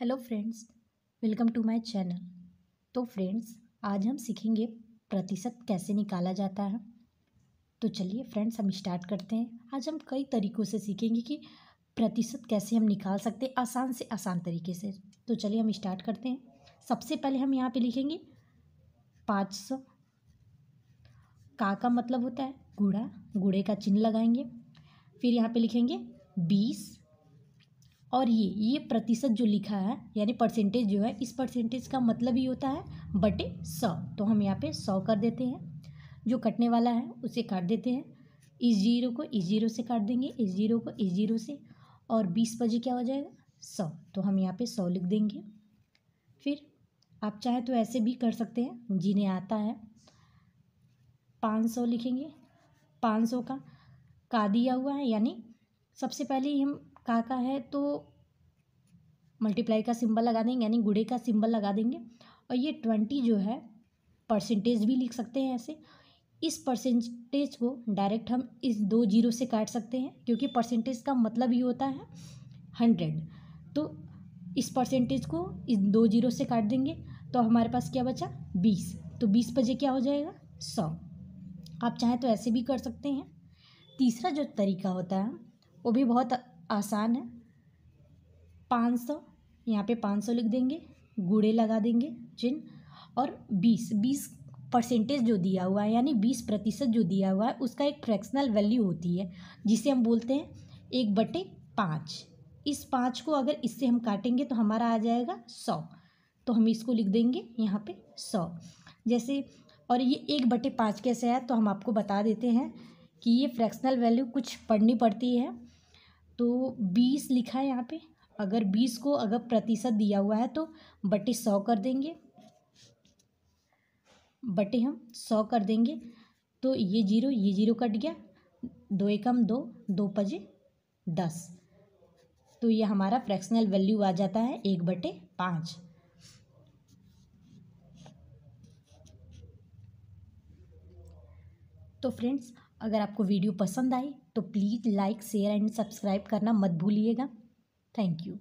hello friends welcome to my channel तो friends आज हम सीखेंगे प्रतिशत कैसे निकाला जाता है तो चलिए फ्रेंड्स हम स्टार्ट करते हैं आज हम कई तरीक़ों से सीखेंगे कि प्रतिशत कैसे हम निकाल सकते हैं आसान से आसान तरीके से तो चलिए हम स्टार्ट करते हैं सबसे पहले हम यहाँ पे लिखेंगे पाँच सौ का का मतलब होता है गुड़ा गुड़े का चिन्ह लगाएंगे फिर यहाँ पे लिखेंगे बीस और ये ये प्रतिशत जो लिखा है यानी परसेंटेज जो है इस परसेंटेज का मतलब ही होता है बटे सौ तो हम यहाँ पे सौ कर देते हैं जो कटने वाला है उसे काट देते हैं इस जीरो को इस जीरो से काट देंगे इस जीरो को इस जीरो से और बीस बजे क्या हो जाएगा सौ तो हम यहाँ पे सौ लिख देंगे फिर आप चाहे तो ऐसे भी कर सकते हैं जिन्हें आता है पाँच सौ लिखेंगे पाँच सौ का का दिया हुआ है यानी सबसे पहले हम काका है तो मल्टीप्लाई का सिंबल लगा देंगे यानी गुड़े का सिंबल लगा देंगे और ये ट्वेंटी जो है परसेंटेज भी लिख सकते हैं ऐसे इस परसेंटेज को डायरेक्ट हम इस दो जीरो से काट सकते हैं क्योंकि परसेंटेज का मतलब ही होता है हंड्रेड तो इस परसेंटेज को इस दो जीरो से काट देंगे तो हमारे पास क्या बचा बीस तो बीस बजे क्या हो जाएगा सौ आप चाहें तो ऐसे भी कर सकते हैं तीसरा जो तरीका होता है वो भी बहुत आसान है पाँच सौ यहाँ पे पाँच सौ लिख देंगे गुड़े लगा देंगे चिन्ह और बीस बीस परसेंटेज जो दिया हुआ है यानी बीस प्रतिशत जो दिया हुआ है उसका एक फ्रैक्शनल वैल्यू होती है जिसे हम बोलते हैं एक बटे पाँच इस पाँच को अगर इससे हम काटेंगे तो हमारा आ जाएगा सौ तो हम इसको लिख देंगे यहाँ पे सौ जैसे और ये एक बटे पाँच कैसे है तो हम आपको बता देते हैं कि ये फ्रैक्शनल वैल्यू कुछ पढ़नी पड़ती है तो बीस लिखा है यहाँ पे अगर बीस को अगर प्रतिशत दिया हुआ है तो बटे सौ कर देंगे बटे हम सौ कर देंगे तो ये जीरो ये जीरो कट गया दो एकम दो दो पजे दस तो ये हमारा फ्रैक्शनल वैल्यू आ जाता है एक बटे पाँच तो फ्रेंड्स अगर आपको वीडियो पसंद आई तो please like share and subscribe करना मत भूलिएगा थैंक यू